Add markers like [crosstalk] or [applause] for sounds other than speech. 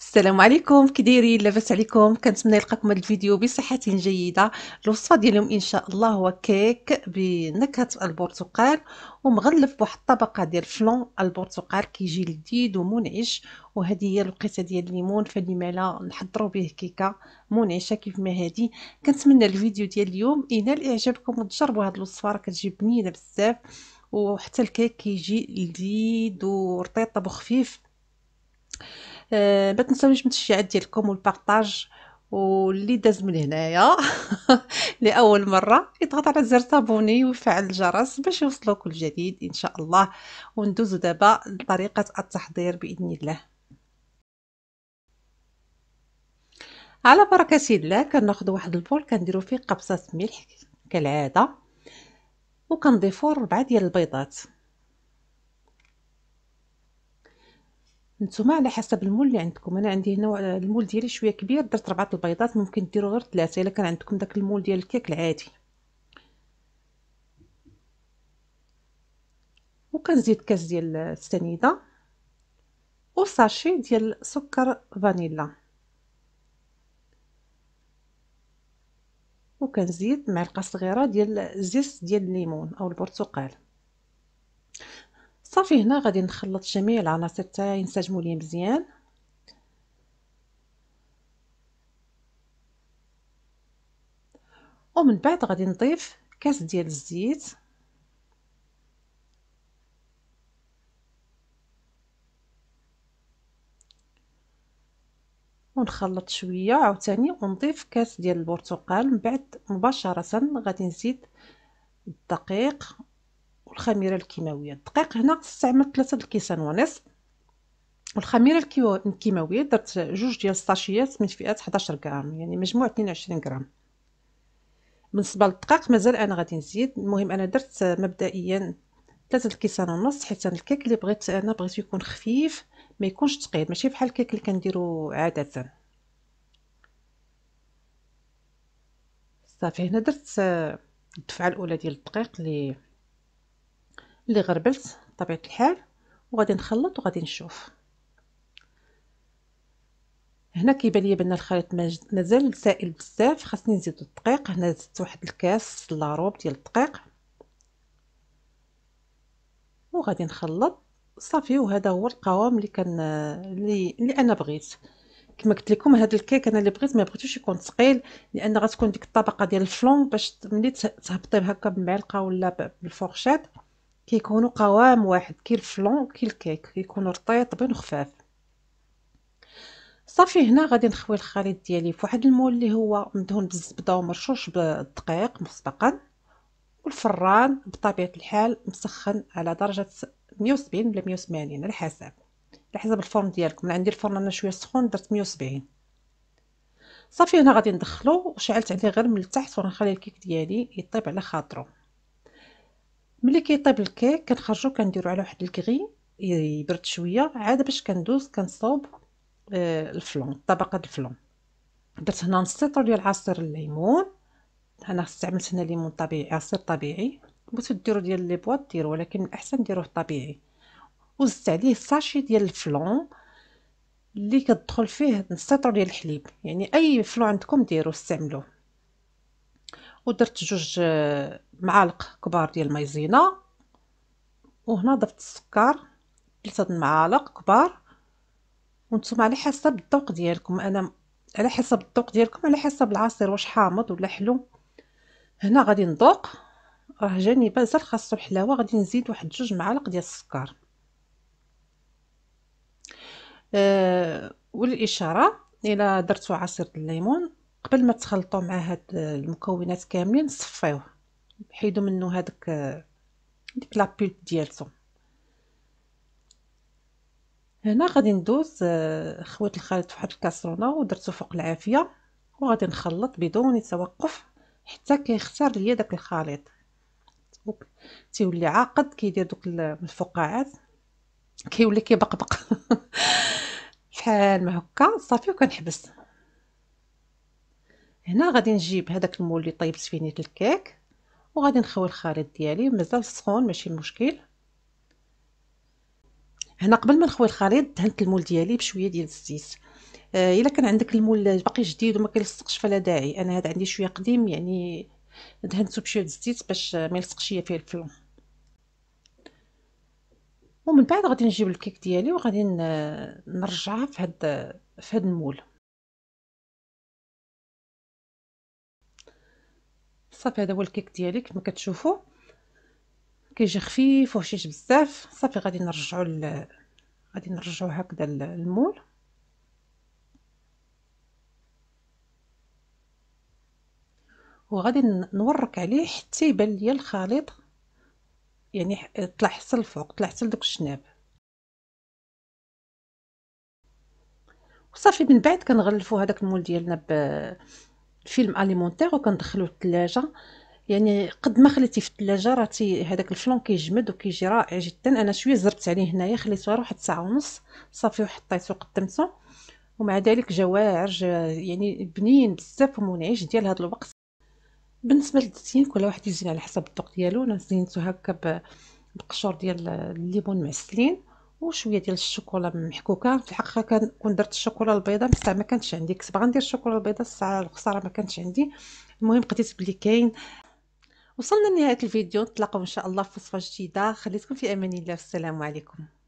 السلام عليكم كي دايرين لاباس عليكم كنتمنى يلقاكم هذا الفيديو بصحه جيده الوصفه ديالهم ان شاء الله هو كيك بنكهه البرتقال ومغلف بواحد الطبقه ديال فلون البرتقال كيجي لذيذ ومنعش وهذه هي الوقيته ديال الليمون فلما لا نحضروا به كيكه منعشه كيف ما هذه كنتمنى الفيديو ديال اليوم ينال اعجابكم وتجربوا هذه الوصفه راه كتجي بنينه بزاف وحتى الكيك كيجي لذيذ ورطيطه وخفيف آه ما من التشجيعات ديالكم والبارطاج واللي داز من هنايا [laughs] لاول مره يضغط على زر تابوني ويفعل الجرس باش يوصلو كل جديد ان شاء الله وندوزو دابا لطريقه التحضير باذن الله على بركه الله كناخذ واحد البول كنديرو فيه قبصه ملح كالعاده وكنضيفو ربعه ديال البيضات نتوما على حسب المول اللي عندكم انا عندي هنا المول ديالي شويه كبير درت ربعه البيضات ممكن ديروا غير ثلاثه الا كان عندكم داك المول ديال الكيك العادي وكنزيد كاس ديال السنيده وساشي ديال سكر فانيلا وكنزيد معلقه صغيره ديال زيت ديال الليمون او البرتقال صافي هنا غادي نخلط جميع العناصر تاعي ينسجموا لي مزيان ومن بعد غادي نضيف كاس ديال الزيت ونخلط شويه عاوتاني ونضيف كاس ديال البرتقال من بعد مباشره غادي نزيد الدقيق والخميره الكيماويه الدقيق هنا استعملت ثلاثه الكيسان ونصف والخميره الكيماويه درت جوج ديال الساشيات من فئه 11 غرام يعني مجموع 22 غرام بالنسبه للدقيق مازال انا غادي نزيد المهم انا درت مبدئيا ثلاثه الكيسان ونص حيت الكيك اللي بغيت انا بغيتو يكون خفيف ما يكونش ثقيل ماشي بحال الكيك اللي كنديرو عاده صافي هنا درت الدفعه الاولى ديال الدقيق اللي اللي غربلت بطبيعة الحال وغادي نخلط وغادي نشوف هنا كيبان لي بان الخليط مازال سائل بزاف خاصني نزيدو الدقيق هنا زدت واحد الكاس لاروب ديال الدقيق وغادي نخلط صافي وهذا هو القوام اللي كان اللي, اللي انا بغيت كما قلت لكم هذا الكيك انا اللي بغيت ما بغيتوش يكون ثقيل لان غتكون ديك الطبقه ديال الفلون باش ملي تهبطي هكا بمعلقه ولا بالفورشيت كيكونوا قوام واحد كي الفلون كي الكيك كيكونوا رطيبين وخفاف صافي هنا غادي نخوي الخليط ديالي في واحد المول اللي هو مدهون بالزبده ومرشوش بالدقيق مسبقا والفران بطبيعه الحال مسخن على درجه 170 ولا 180 على حسب على حسب الفرن ديالكم انا عندي الفرن انا شويه سخون درت 170 صافي هنا غادي ندخلو وشعلت عليه غير من التحت ونخلي الكيك ديالي يطيب على خاطرو ملي كيطيب الكيك كنخرجو كنديرو على واحد الكغي يبرد شويه عاد باش كندوز كنصوب آه، الفلون طبقه الفلون درت هنا نص لتر ديال عصير الليمون انا استعملت هنا ليمون طبيعي عصير طبيعي بغيتو ديرو ديال لي بواط ديرو ولكن الاحسن ديروه طبيعي وزدت عليه ساشي ديال الفلون اللي كتدخل فيه نص لتر ديال الحليب يعني اي فلون عندكم ديروه استعملوه ودرت جوج آه، معالق كبار ديال المايزينا وهنا ضفت السكر ثلاثه المعالق كبار وانتم على حسب الذوق ديالكم انا على حسب الذوق ديالكم على حسب العصير واش حامض ولا حلو هنا غادي نذوق راه جاني بازل خاصو حلاوه غادي نزيد واحد جوج معالق ديال السكر أه والاشاره الا درتو عصير الليمون قبل ما تخلطوا مع هاد المكونات كاملين صفيوه حيدوا منه هذاك ديك لابيل ديالته هنا غادي ندوز آه، خويت الخليط فواحد الكاسرونه ودرته فوق العافيه وغادي نخلط بدون توقف حتى كيختار ليا داك الخليط تيولي عاقد كيدير دوك الفقاعات كيولي كيبقبق بحال [laughs] ما هكا صافي وكنحبس هنا غادي نجيب هذاك المول اللي طيبت فيه نيت الكيك وغادي نخوي الخليط ديالي مازال سخون ماشي مشكل هنا قبل ما نخوي الخليط دهنت المول ديالي بشويه ديال الزيت آه، الا آه كان عندك المول باقي جديد وما كيلصقش فلا داعي انا هذا عندي شويه قديم يعني دهنته بشويه الزيت باش ما يلصقش فيه الفلون ومن بعد غادي نجيب الكيك ديالي وغادي نرجعها في هذا في هذا المول صافي هذا هو الكيك ديالي كما كتشوفوا كيجي خفيف وهشيش بزاف صافي غادي نرجعو ال... غادي نرجعو هكذا للمول وغادي نورك عليه حتى يبان ليا الخليط يعني طلع حتى الفوق طلع حتى لدوك الشناب وصافي من بعد كنغلفو هذاك المول ديالنا ب فيلم اليمونتير وكندخلو الثلاجه يعني قد ما خليتي في الثلاجة راه هداك هذاك الفلون كيجمد وكيجي رائع جدا انا شويه زربت عليه هنايا خليته غير واحد ساعه ونص صافي وحطيته وقدمته ومع ذلك جا يعني بنين بزاف ومنعش ديال هذا الوقت بالنسبه للتزيين كل واحد يزين على حسب الذوق ديالو انا زينته هكا بقشور ديال الليمون معسلين وشويه ديال الشوكولا محكوكه في الحقيقه كنكون درت الشوكولا البيضاء من الساعه ما كانتش عندي كنت باغا ندير الشوكولا البيضاء الساعه الخساره ما كانتش عندي المهم قديت بلي كاين وصلنا لنهايه الفيديو نتلاقاو ان شاء الله في وصفه جديده خليتكم في امان الله والسلام عليكم